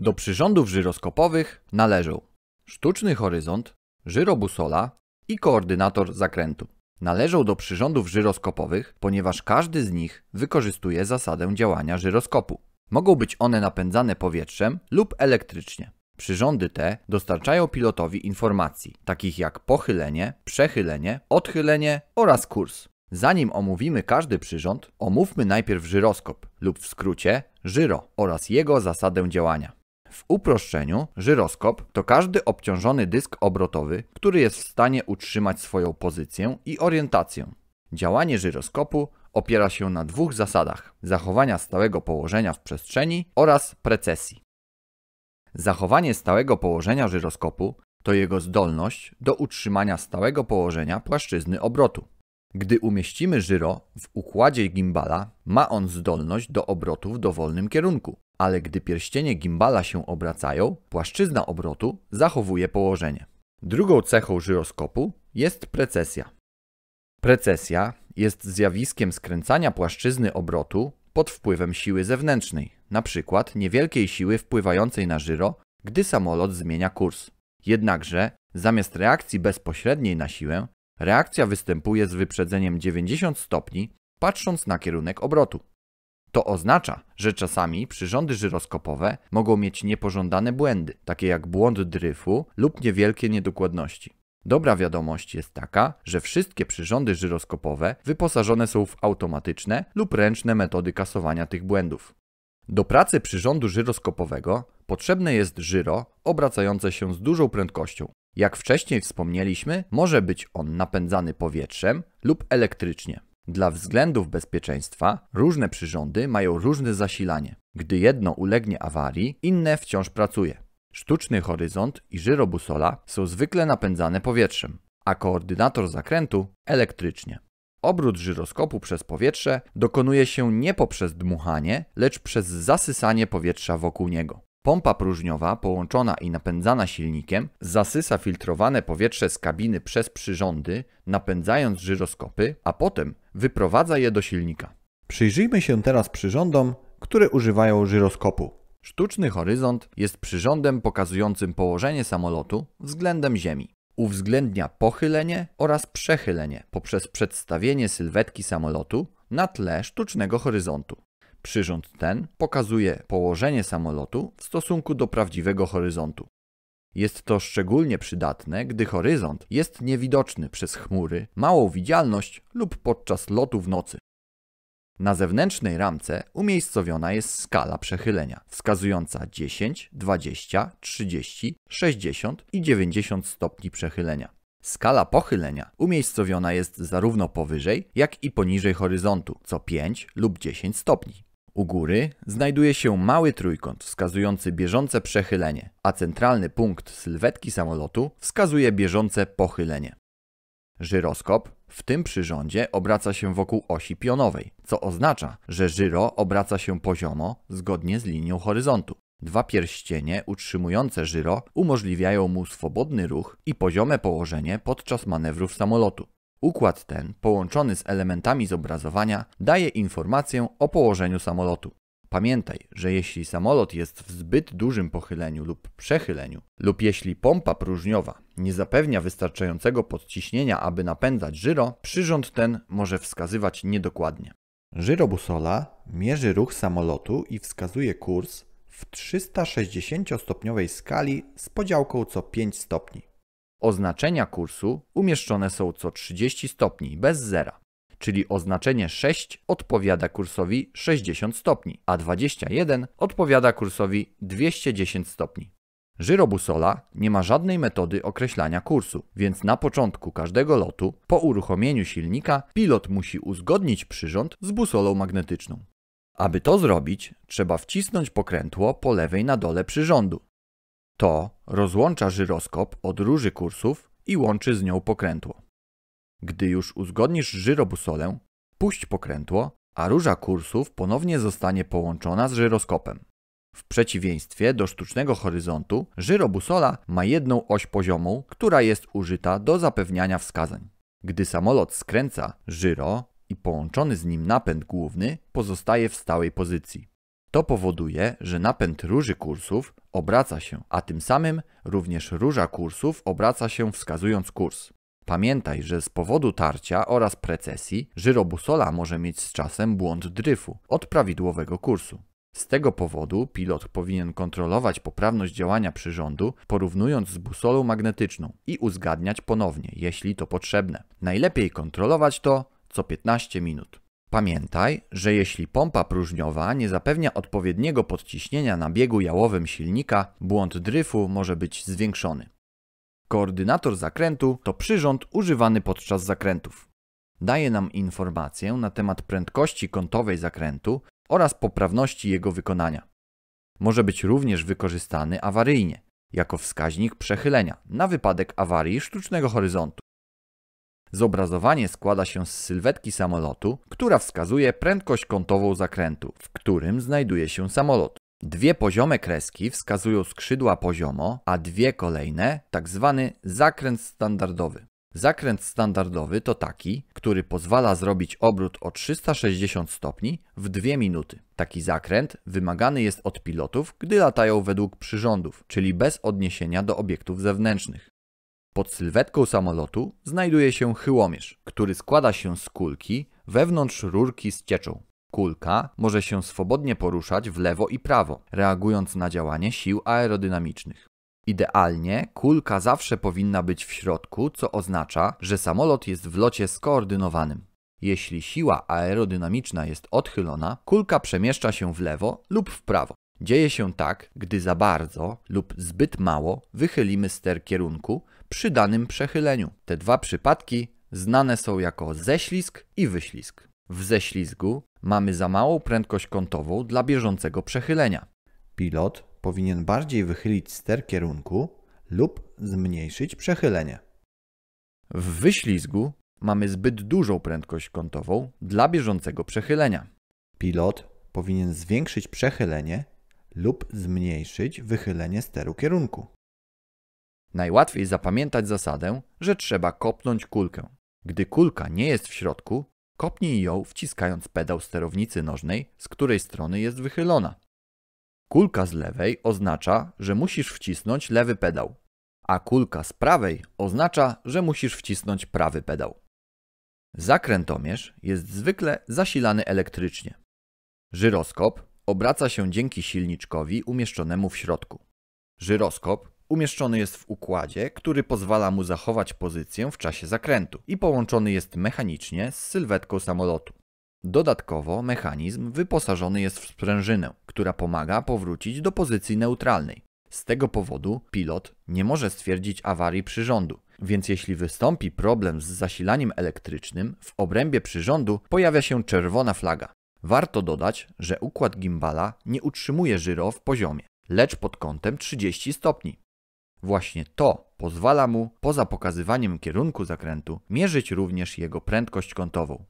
Do przyrządów żyroskopowych należą sztuczny horyzont, żyrobusola i koordynator zakrętu. Należą do przyrządów żyroskopowych, ponieważ każdy z nich wykorzystuje zasadę działania żyroskopu. Mogą być one napędzane powietrzem lub elektrycznie. Przyrządy te dostarczają pilotowi informacji, takich jak pochylenie, przechylenie, odchylenie oraz kurs. Zanim omówimy każdy przyrząd, omówmy najpierw żyroskop lub w skrócie żyro oraz jego zasadę działania. W uproszczeniu, żyroskop to każdy obciążony dysk obrotowy, który jest w stanie utrzymać swoją pozycję i orientację. Działanie żyroskopu opiera się na dwóch zasadach: zachowania stałego położenia w przestrzeni oraz precesji. Zachowanie stałego położenia żyroskopu to jego zdolność do utrzymania stałego położenia płaszczyzny obrotu. Gdy umieścimy żyro w układzie gimbala, ma on zdolność do obrotu w dowolnym kierunku, ale gdy pierścienie gimbala się obracają, płaszczyzna obrotu zachowuje położenie. Drugą cechą żyroskopu jest precesja. Precesja jest zjawiskiem skręcania płaszczyzny obrotu pod wpływem siły zewnętrznej, np. niewielkiej siły wpływającej na żyro, gdy samolot zmienia kurs. Jednakże, zamiast reakcji bezpośredniej na siłę, Reakcja występuje z wyprzedzeniem 90 stopni, patrząc na kierunek obrotu. To oznacza, że czasami przyrządy żyroskopowe mogą mieć niepożądane błędy, takie jak błąd dryfu lub niewielkie niedokładności. Dobra wiadomość jest taka, że wszystkie przyrządy żyroskopowe wyposażone są w automatyczne lub ręczne metody kasowania tych błędów. Do pracy przyrządu żyroskopowego potrzebne jest żyro obracające się z dużą prędkością. Jak wcześniej wspomnieliśmy, może być on napędzany powietrzem lub elektrycznie. Dla względów bezpieczeństwa różne przyrządy mają różne zasilanie. Gdy jedno ulegnie awarii, inne wciąż pracuje. Sztuczny horyzont i żyrobusola są zwykle napędzane powietrzem, a koordynator zakrętu elektrycznie. Obrót żyroskopu przez powietrze dokonuje się nie poprzez dmuchanie, lecz przez zasysanie powietrza wokół niego. Pompa próżniowa, połączona i napędzana silnikiem, zasysa filtrowane powietrze z kabiny przez przyrządy, napędzając żyroskopy, a potem wyprowadza je do silnika. Przyjrzyjmy się teraz przyrządom, które używają żyroskopu. Sztuczny horyzont jest przyrządem pokazującym położenie samolotu względem Ziemi. Uwzględnia pochylenie oraz przechylenie poprzez przedstawienie sylwetki samolotu na tle sztucznego horyzontu. Przyrząd ten pokazuje położenie samolotu w stosunku do prawdziwego horyzontu. Jest to szczególnie przydatne, gdy horyzont jest niewidoczny przez chmury, małą widzialność lub podczas lotu w nocy. Na zewnętrznej ramce umiejscowiona jest skala przechylenia, wskazująca 10, 20, 30, 60 i 90 stopni przechylenia. Skala pochylenia umiejscowiona jest zarówno powyżej, jak i poniżej horyzontu, co 5 lub 10 stopni. U góry znajduje się mały trójkąt wskazujący bieżące przechylenie, a centralny punkt sylwetki samolotu wskazuje bieżące pochylenie. Żyroskop w tym przyrządzie obraca się wokół osi pionowej, co oznacza, że żyro obraca się poziomo zgodnie z linią horyzontu. Dwa pierścienie utrzymujące żyro umożliwiają mu swobodny ruch i poziome położenie podczas manewrów samolotu. Układ ten, połączony z elementami zobrazowania, daje informację o położeniu samolotu. Pamiętaj, że jeśli samolot jest w zbyt dużym pochyleniu lub przechyleniu, lub jeśli pompa próżniowa nie zapewnia wystarczającego podciśnienia, aby napędzać żyro, przyrząd ten może wskazywać niedokładnie. Żyrobusola mierzy ruch samolotu i wskazuje kurs w 360-stopniowej skali z podziałką co 5 stopni. Oznaczenia kursu umieszczone są co 30 stopni bez zera, czyli oznaczenie 6 odpowiada kursowi 60 stopni, a 21 odpowiada kursowi 210 stopni. Żyrobusola nie ma żadnej metody określania kursu, więc na początku każdego lotu, po uruchomieniu silnika, pilot musi uzgodnić przyrząd z busolą magnetyczną. Aby to zrobić, trzeba wcisnąć pokrętło po lewej na dole przyrządu, to rozłącza żyroskop od róży kursów i łączy z nią pokrętło. Gdy już uzgodnisz żyrobusolę, puść pokrętło, a róża kursów ponownie zostanie połączona z żyroskopem. W przeciwieństwie do sztucznego horyzontu, żyrobusola ma jedną oś poziomą, która jest użyta do zapewniania wskazań. Gdy samolot skręca, żyro i połączony z nim napęd główny pozostaje w stałej pozycji. To powoduje, że napęd róży kursów obraca się, a tym samym również róża kursów obraca się wskazując kurs. Pamiętaj, że z powodu tarcia oraz precesji żyrobusola może mieć z czasem błąd dryfu od prawidłowego kursu. Z tego powodu pilot powinien kontrolować poprawność działania przyrządu, porównując z busolą magnetyczną i uzgadniać ponownie, jeśli to potrzebne. Najlepiej kontrolować to co 15 minut. Pamiętaj, że jeśli pompa próżniowa nie zapewnia odpowiedniego podciśnienia na biegu jałowym silnika, błąd dryfu może być zwiększony. Koordynator zakrętu to przyrząd używany podczas zakrętów. Daje nam informację na temat prędkości kątowej zakrętu oraz poprawności jego wykonania. Może być również wykorzystany awaryjnie, jako wskaźnik przechylenia na wypadek awarii sztucznego horyzontu. Zobrazowanie składa się z sylwetki samolotu, która wskazuje prędkość kątową zakrętu, w którym znajduje się samolot. Dwie poziome kreski wskazują skrzydła poziomo, a dwie kolejne tak zwany zakręt standardowy. Zakręt standardowy to taki, który pozwala zrobić obrót o 360 stopni w 2 minuty. Taki zakręt wymagany jest od pilotów, gdy latają według przyrządów, czyli bez odniesienia do obiektów zewnętrznych. Pod sylwetką samolotu znajduje się chyłomierz, który składa się z kulki wewnątrz rurki z cieczą. Kulka może się swobodnie poruszać w lewo i prawo, reagując na działanie sił aerodynamicznych. Idealnie kulka zawsze powinna być w środku, co oznacza, że samolot jest w locie skoordynowanym. Jeśli siła aerodynamiczna jest odchylona, kulka przemieszcza się w lewo lub w prawo. Dzieje się tak, gdy za bardzo lub zbyt mało wychylimy ster kierunku przy danym przechyleniu. Te dwa przypadki znane są jako ześlizg i wyślizg. W ześlizgu mamy za małą prędkość kątową dla bieżącego przechylenia. Pilot powinien bardziej wychylić ster kierunku lub zmniejszyć przechylenie. W wyślizgu mamy zbyt dużą prędkość kątową dla bieżącego przechylenia. Pilot powinien zwiększyć przechylenie lub zmniejszyć wychylenie steru kierunku. Najłatwiej zapamiętać zasadę, że trzeba kopnąć kulkę. Gdy kulka nie jest w środku, kopnij ją wciskając pedał sterownicy nożnej, z której strony jest wychylona. Kulka z lewej oznacza, że musisz wcisnąć lewy pedał, a kulka z prawej oznacza, że musisz wcisnąć prawy pedał. Zakrętomierz jest zwykle zasilany elektrycznie. Żyroskop obraca się dzięki silniczkowi umieszczonemu w środku. Żyroskop umieszczony jest w układzie, który pozwala mu zachować pozycję w czasie zakrętu i połączony jest mechanicznie z sylwetką samolotu. Dodatkowo mechanizm wyposażony jest w sprężynę, która pomaga powrócić do pozycji neutralnej. Z tego powodu pilot nie może stwierdzić awarii przyrządu, więc jeśli wystąpi problem z zasilaniem elektrycznym, w obrębie przyrządu pojawia się czerwona flaga. Warto dodać, że układ gimbala nie utrzymuje żyro w poziomie, lecz pod kątem 30 stopni. Właśnie to pozwala mu, poza pokazywaniem kierunku zakrętu, mierzyć również jego prędkość kątową.